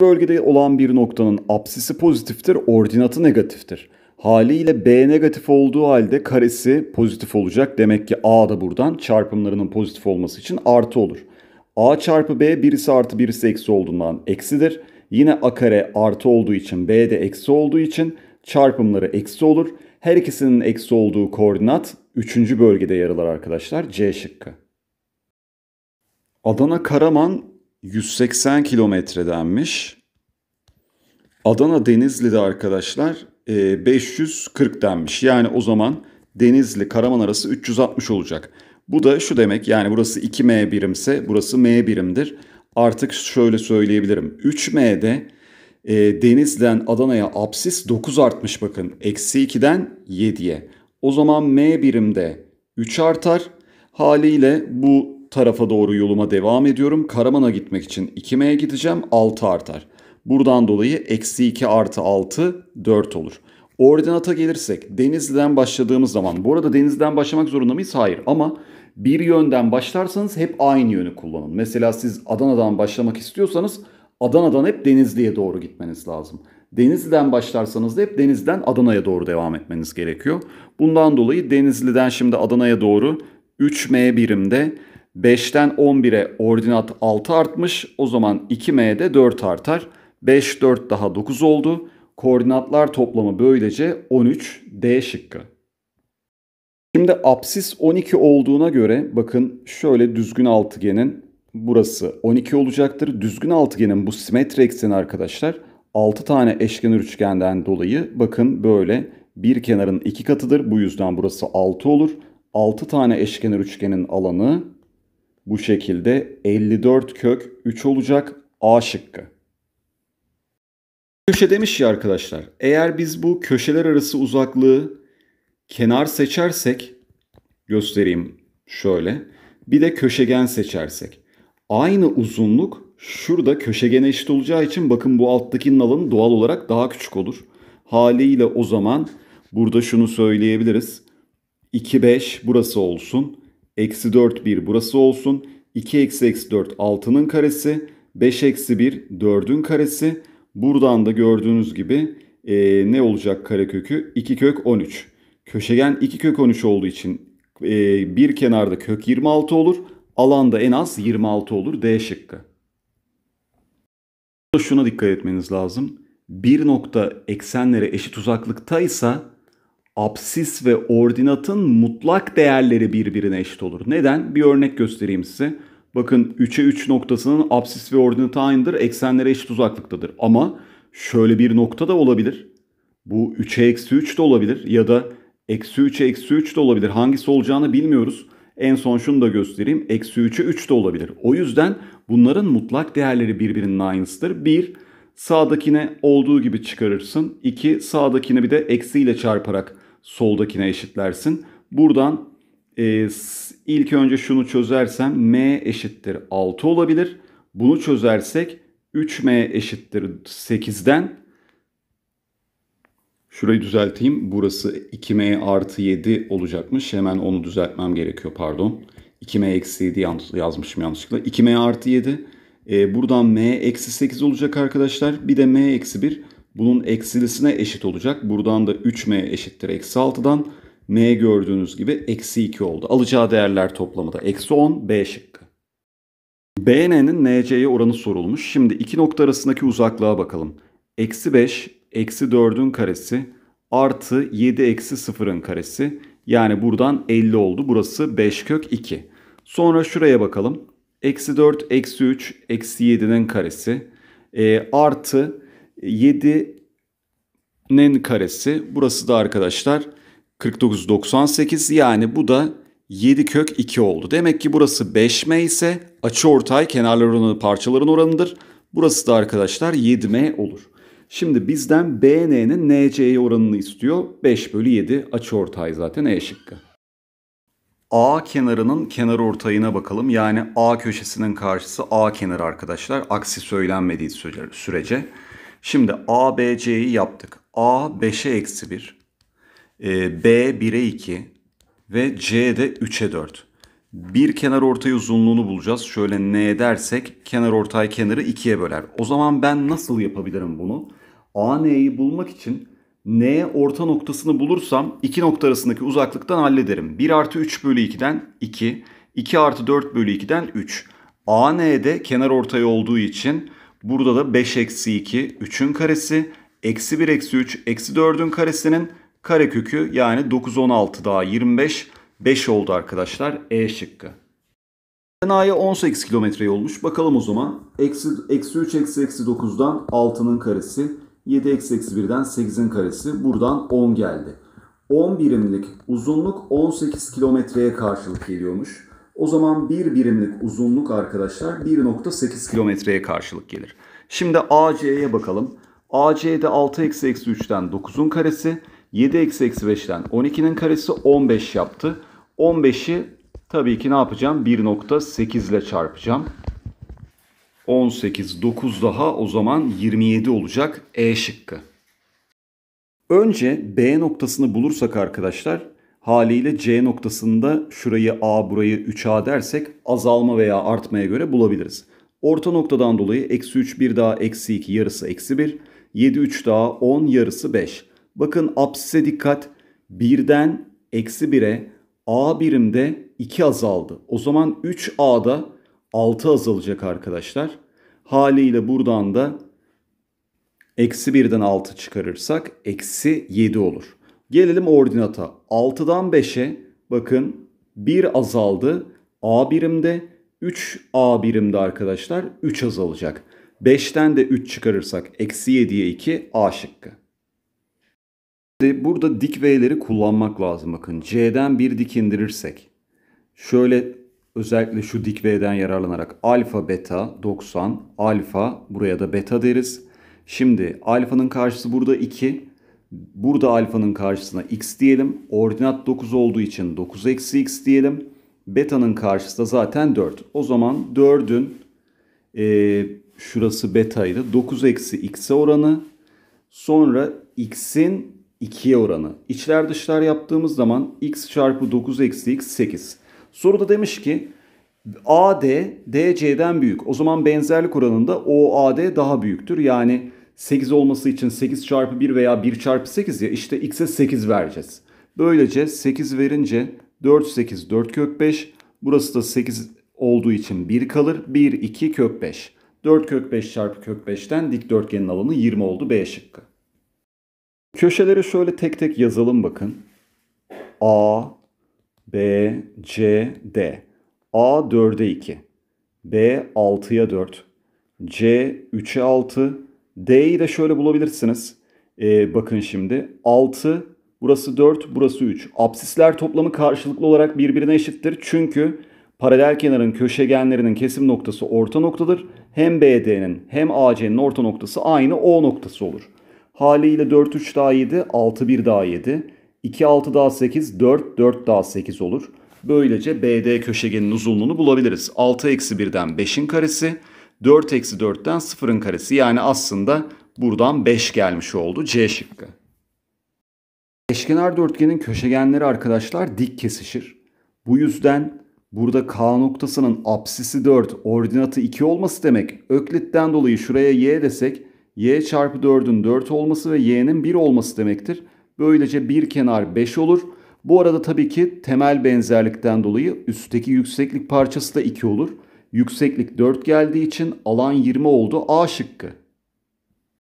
bölgede olan bir noktanın apsisi pozitiftir, ordinatı negatiftir. Haliyle B negatif olduğu halde karesi pozitif olacak. Demek ki A da buradan çarpımlarının pozitif olması için artı olur. A çarpı B birisi artı birisi eksi olduğundan eksidir. Yine A kare artı olduğu için B de eksi olduğu için çarpımları eksi olur. Her ikisinin eksi olduğu koordinat 3. bölgede yer alır arkadaşlar. C şıkkı. Adana Karaman 180 kilometredenmiş. Adana Denizli'de arkadaşlar 540 e, denmiş. Yani o zaman Denizli Karaman arası 360 olacak. Bu da şu demek yani burası 2M birimse burası M birimdir. Artık şöyle söyleyebilirim. 3M'de e, Denizli'den Adana'ya absis 9 artmış bakın. Eksi 2'den 7'ye. O zaman M birimde 3 artar. Haliyle bu tarafa doğru yoluma devam ediyorum. Karaman'a gitmek için 2M'ye gideceğim 6 artar. Buradan dolayı eksi 2 artı 6 4 olur. Ordinata gelirsek Denizli'den başladığımız zaman bu arada Denizli'den başlamak zorunda mıyız? Hayır ama bir yönden başlarsanız hep aynı yönü kullanın. Mesela siz Adana'dan başlamak istiyorsanız Adana'dan hep Denizli'ye doğru gitmeniz lazım. Denizli'den başlarsanız da hep Denizli'den Adana'ya doğru devam etmeniz gerekiyor. Bundan dolayı Denizli'den şimdi Adana'ya doğru 3M birimde 5'ten 11'e ordinat 6 artmış. O zaman 2M'de 4 artar. 5, 4 daha 9 oldu. Koordinatlar toplamı böylece 13 D şıkkı. Şimdi apsis 12 olduğuna göre bakın şöyle düzgün altıgenin burası 12 olacaktır. Düzgün altıgenin bu simetri ekseni arkadaşlar 6 tane eşkenar üçgenden dolayı bakın böyle bir kenarın 2 katıdır. Bu yüzden burası 6 olur. 6 tane eşkenar üçgenin alanı bu şekilde 54 kök 3 olacak A şıkkı. Köşe demiş ya arkadaşlar. Eğer biz bu köşeler arası uzaklığı kenar seçersek göstereyim şöyle. Bir de köşegen seçersek. Aynı uzunluk şurada köşegene eşit olacağı için bakın bu alttakinin alanı doğal olarak daha küçük olur. Haliyle o zaman burada şunu söyleyebiliriz. 2, 5 burası olsun. Eksi 4 1 burası olsun. 2 eksi eksi 4 6'nın karesi. 5 eksi 1 4'ün karesi. Buradan da gördüğünüz gibi e, ne olacak karekökü? 2 kök 13. Köşegen 2 kök 13 olduğu için e, bir kenarda kök 26 olur. Alanda en az 26 olur. D şıkkı. Şuna dikkat etmeniz lazım. Bir nokta eksenlere eşit uzaklıkta ise absis ve ordinatın mutlak değerleri birbirine eşit olur. Neden? Bir örnek göstereyim size. Bakın 3'e 3 noktasının absis ve ordinatı aynıdır. Eksenlere eşit uzaklıktadır. Ama şöyle bir nokta da olabilir. Bu 3'e eksi 3 de olabilir. Ya da eksi 3'e eksi 3 de olabilir. Hangisi olacağını bilmiyoruz. En son şunu da göstereyim. Eksi 3'e 3 de olabilir. O yüzden bunların mutlak değerleri birbirinin aynısıdır. 1. Sağdakine olduğu gibi çıkarırsın. 2. Sağdakine bir de eksiyle çarparak soldakine eşitlersin. Buradan e, ilk önce şunu çözersem m eşittir 6 olabilir. Bunu çözersek 3m eşittir 8'den Şurayı düzelteyim. Burası 2m artı 7 olacakmış. Hemen onu düzeltmem gerekiyor pardon. 2m eksi 7 yazmışım yanlışlıkla. 2m artı 7. E, buradan m eksi 8 olacak arkadaşlar. Bir de m eksi 1. Bunun eksilisine eşit olacak. Buradan da 3m eşittir eksi 6'dan. m gördüğünüz gibi eksi 2 oldu. Alacağı değerler toplamı da eksi 10 b şıkkı. BN'nin NC'ye oranı sorulmuş. Şimdi iki nokta arasındaki uzaklığa bakalım. Eksi 5, eksi 4'ün karesi artı 7 eksi 0'ın karesi. Yani buradan 50 oldu. Burası 5 kök 2. Sonra şuraya bakalım. Eksi 4, eksi 3, eksi 7'nin karesi. E, artı 7'nin karesi. Burası da arkadaşlar 49 98 yani bu da 7 kök 2 oldu. Demek ki burası 5m ise açı ortay kenarlar oranı parçaların oranıdır. Burası da arkadaşlar 7m olur. Şimdi bizden BN'nin NC'ye oranını istiyor. 5 bölü 7 açı ortay zaten E şıkkı. A kenarının kenar ortayına bakalım. Yani A köşesinin karşısı A kenarı arkadaşlar. Aksi söylenmediği sürece. Şimdi A, B, C'yi yaptık. A 5'e eksi 1. E, B 1'e 2. Ve C de 3'e 4. Bir kenar ortay uzunluğunu bulacağız. Şöyle n dersek kenar ortay kenarı 2'ye böler. O zaman ben nasıl yapabilirim bunu? A n'yi bulmak için n orta noktasını bulursam iki nokta arasındaki uzaklıktan hallederim. 1 artı 3 bölü 2'den 2. 2 artı 4 bölü 2'den 3. A n'de kenar ortay olduğu için Burada da 5 eksi 2 3'ün karesi. Eksi 1 eksi 3 eksi 4'ün karesinin karekökü yani 9 16 daha 25 5 oldu arkadaşlar E şıkkı. A'ya 18 kilometre yolmuş. Bakalım o zaman. Eksi, eksi 3 eksi eksi 9'dan 6'nın karesi. 7 eksi eksi 1'den 8'in karesi. Buradan 10 geldi. 10 birimlik uzunluk 18 kilometreye karşılık geliyormuş. O zaman bir birimlik uzunluk arkadaşlar 1.8 kilometreye karşılık gelir. Şimdi AC'ye bakalım. AC'de 6 eksi eksi 3'ten 9'un karesi, 7 eksi eksi 5'ten 12'nin karesi 15 yaptı. 15'i tabii ki ne yapacağım? 1.8 ile çarpacağım. 18, 9 daha o zaman 27 olacak E şıkkı. Önce B noktasını bulursak arkadaşlar haliyle C noktasında şurayı A burayı 3A dersek azalma veya artmaya göre bulabiliriz. Orta noktadan dolayı eksi 3 1 daha eksi 2 yarısı eksi 1. 7 3 daha 10 yarısı 5. Bakın apsise dikkat 1'den eksi 1'e A birimde 2 azaldı. O zaman 3A'da 6 azalacak arkadaşlar. Haliyle buradan da eksi 1'den 6 çıkarırsak eksi 7 olur. Gelelim ordinata. 6'dan 5'e bakın 1 azaldı. A birimde 3 A birimde arkadaşlar 3 azalacak. 5'ten de 3 çıkarırsak eksi 7'ye 2 A şıkkı. Şimdi burada dik V'leri kullanmak lazım bakın. C'den bir dik indirirsek. Şöyle özellikle şu dik V'den yararlanarak alfa beta 90 alfa buraya da beta deriz. Şimdi alfanın karşısı burada 2 Burada alfanın karşısına x diyelim. Ordinat 9 olduğu için 9 eksi x diyelim. Beta'nın karşısında zaten 4. O zaman 4'ün e, şurası betaydı. 9 eksi x'e oranı. Sonra x'in 2'ye oranı. İçler dışlar yaptığımız zaman x çarpı 9 eksi x 8. Soruda demiş ki AD DC'den büyük. O zaman benzerlik oranında OAD daha büyüktür. Yani 8 olması için 8 çarpı 1 veya 1 çarpı 8 ya işte x'e 8 vereceğiz. Böylece 8 verince 4 8 4 kök 5 burası da 8 olduğu için 1 kalır 1 2 kök 5. 4 kök 5 çarpı kök 5'ten dikdörtgenin alanı 20 oldu B şıkkı. Köşeleri şöyle tek tek yazalım bakın. A, B, C, D. A 4'e 2. B 6'ya 4. C 3'e 6. D'yi de şöyle bulabilirsiniz. Ee, bakın şimdi 6, burası 4, burası 3. Apsisler toplamı karşılıklı olarak birbirine eşittir. Çünkü paralel kenarın köşegenlerinin kesim noktası orta noktadır. Hem BD'nin hem AC'nin orta noktası aynı O noktası olur. Haliyle 4 3 daha 7, 6 1 daha 7, 2 6 daha 8, 4 4 daha 8 olur. Böylece BD köşegenin uzunluğunu bulabiliriz. 6 eksi 1'den 5'in karesi 4 eksi 4'ten 0'ın karesi yani aslında buradan 5 gelmiş oldu C şıkkı. Eşkenar dörtgenin köşegenleri arkadaşlar dik kesişir. Bu yüzden burada K noktasının apsisi 4, ordinatı 2 olması demek. Öklitten dolayı şuraya Y desek Y çarpı 4'ün 4 olması ve Y'nin 1 olması demektir. Böylece bir kenar 5 olur. Bu arada tabii ki temel benzerlikten dolayı üstteki yükseklik parçası da 2 olur. Yükseklik 4 geldiği için alan 20 oldu. A şıkkı.